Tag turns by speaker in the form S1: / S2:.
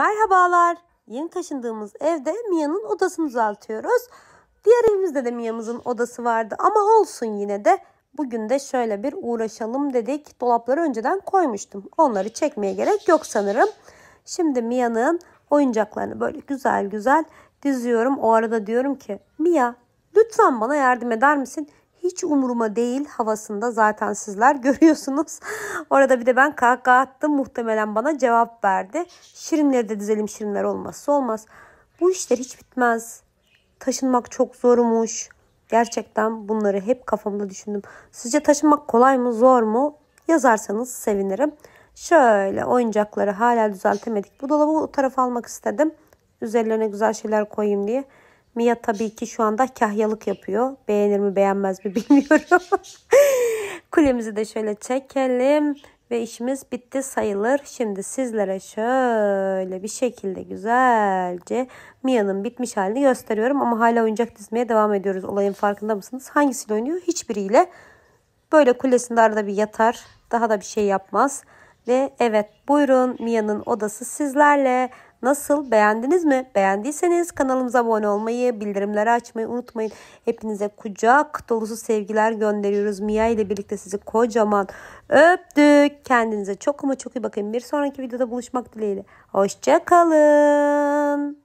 S1: Merhabalar. Yeni taşındığımız evde Mia'nın odasını düzeltiyoruz. Diğer evimizde de Mia'mızın odası vardı ama olsun yine de bugün de şöyle bir uğraşalım dedik. Dolapları önceden koymuştum. Onları çekmeye gerek yok sanırım. Şimdi Mia'nın oyuncaklarını böyle güzel güzel diziyorum. O arada diyorum ki Mia lütfen bana yardım eder misin? hiç umuruma değil havasında zaten sizler görüyorsunuz. Orada bir de ben kahkaha attım muhtemelen bana cevap verdi. Şirinleri de dizelim şirinler olmazsa olmaz. Bu işler hiç bitmez. Taşınmak çok zormuş. Gerçekten bunları hep kafamda düşündüm. Sizce taşınmak kolay mı zor mu? Yazarsanız sevinirim. Şöyle oyuncakları hala düzeltemedik. Bu dolabı o tarafa almak istedim. Üzerlerine güzel şeyler koyayım diye. Mia tabii ki şu anda kahyalık yapıyor. Beğenir mi beğenmez mi bilmiyorum. Kulemizi de şöyle çekelim ve işimiz bitti sayılır. Şimdi sizlere şöyle bir şekilde güzelce Mia'nın bitmiş halini gösteriyorum. Ama hala oyuncak dizmeye devam ediyoruz. Olayın farkında mısınız? Hangisiyle oynuyor? Hiçbiriyle. Böyle kulesinde arada bir yatar. Daha da bir şey yapmaz. Ve evet buyurun Mia'nın odası sizlerle. Nasıl beğendiniz mi? Beğendiyseniz kanalımıza abone olmayı, bildirimleri açmayı unutmayın. Hepinize kucak dolusu sevgiler gönderiyoruz. Mia ile birlikte sizi kocaman öptük. Kendinize çok ama çok iyi bakın. Bir sonraki videoda buluşmak dileğiyle. Hoşçakalın.